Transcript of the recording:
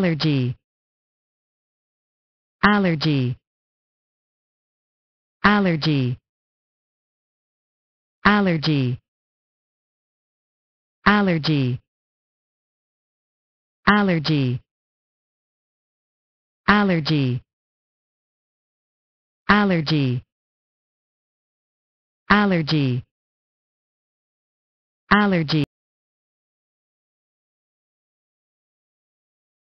allergy allergy allergy allergy allergy allergy allergy allergy allergy allergy